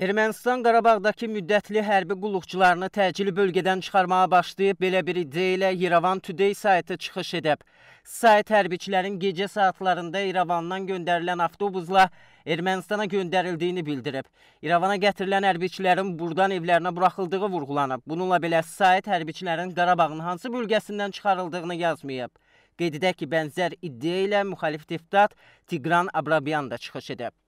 Ermənistan Qarabağdakı müddətli hərbi qulluqçularını təcili bölgədən çıxarmağa başlayıb, belə bir iddia ilə İravan Today saytı çıxış edib. Sayt hərbiçilərin gecə saatlarında İravandan göndərilən avtobusla Ermənistana göndərildiyini bildirib. İravana gətirilən hərbiçilərin buradan evlərinə buraxıldığı vurğulanıb. Bununla belə sayt hərbiçilərin Qarabağın hansı bölgəsindən çıxarıldığını yazmayıb. Qeyd edək ki, bənzər iddia ilə müxalif deputat Tigran Abrabyan da çıxış edib.